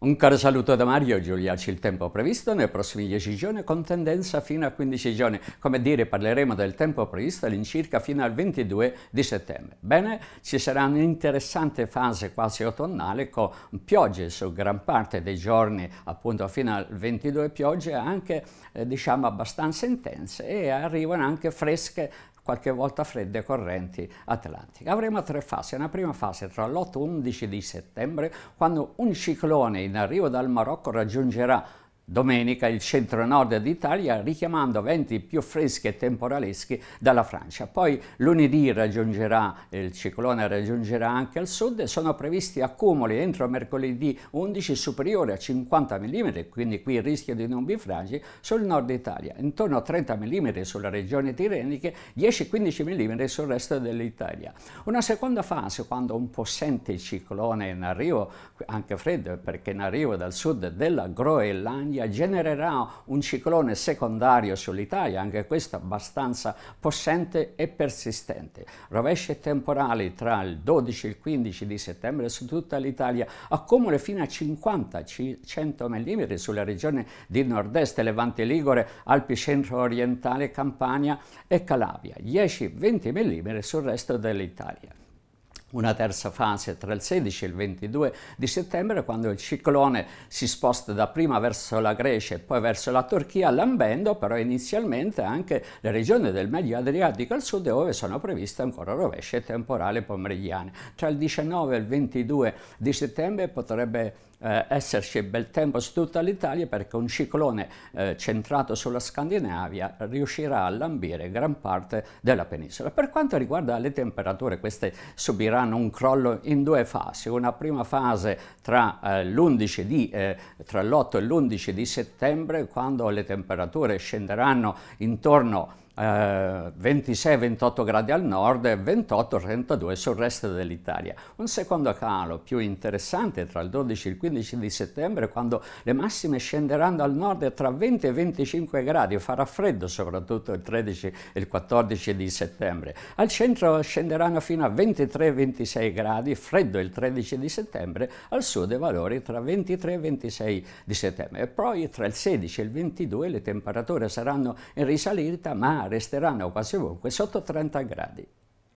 Un caro saluto da Mario, Giulia, Giuliaci il tempo previsto nei prossimi 10 giorni con tendenza fino a 15 giorni. Come dire, parleremo del tempo previsto all'incirca fino al 22 di settembre. Bene, ci sarà un'interessante fase quasi autunnale con piogge su gran parte dei giorni, appunto fino al 22 piogge anche eh, diciamo abbastanza intense e arrivano anche fresche qualche volta fredde correnti atlantiche. Avremo tre fasi, una prima fase tra l'8 e l'11 di settembre, quando un ciclone in arrivo dal Marocco raggiungerà domenica il centro-nord d'Italia richiamando venti più freschi e temporaleschi dalla Francia. Poi lunedì eh, il ciclone raggiungerà anche il sud e sono previsti accumuli entro mercoledì 11 superiori a 50 mm, quindi qui il rischio di non bifragi sul nord Italia, intorno a 30 mm sulle regioni tirreniche, 10-15 mm sul resto dell'Italia. Una seconda fase quando un possente ciclone in arrivo, anche freddo perché in arrivo dal sud della Groenlandia, via genererà un ciclone secondario sull'Italia, anche questo abbastanza possente e persistente. Rovesce temporali tra il 12 e il 15 di settembre su tutta l'Italia, accumula fino a 50-100 mm sulla regione di nord-est, Levante Ligure, Alpi centro-orientale, Campania e Calabria, 10-20 mm sul resto dell'Italia una terza fase tra il 16 e il 22 di settembre quando il ciclone si sposta dapprima verso la Grecia e poi verso la Turchia lambendo però inizialmente anche le regioni del Medio Adriatico al sud dove sono previste ancora rovesce temporali pomeridiane. Tra il 19 e il 22 di settembre potrebbe eh, esserci bel tempo su tutta l'Italia perché un ciclone eh, centrato sulla Scandinavia riuscirà a lambire gran parte della penisola. Per quanto riguarda le temperature, queste subiranno un crollo in due fasi, una prima fase tra, eh, l'11 di, eh, l'8 e l'11 di settembre quando le temperature scenderanno intorno a 26-28 eh, gradi al nord e 28-32 sul resto dell'Italia. Un secondo calo più interessante tra il 12 e il 15 di settembre quando le massime scenderanno al nord tra 20 e 25 gradi, farà freddo soprattutto il 13 e il 14 di settembre. Al centro scenderanno fino a 23-26 gradi, freddo il 13 di settembre, al sud i valori tra 23 e 26 di settembre. E poi tra il 16 e il 22 le temperature saranno in risalita ma resteranno quasi ovunque sotto 30 gradi.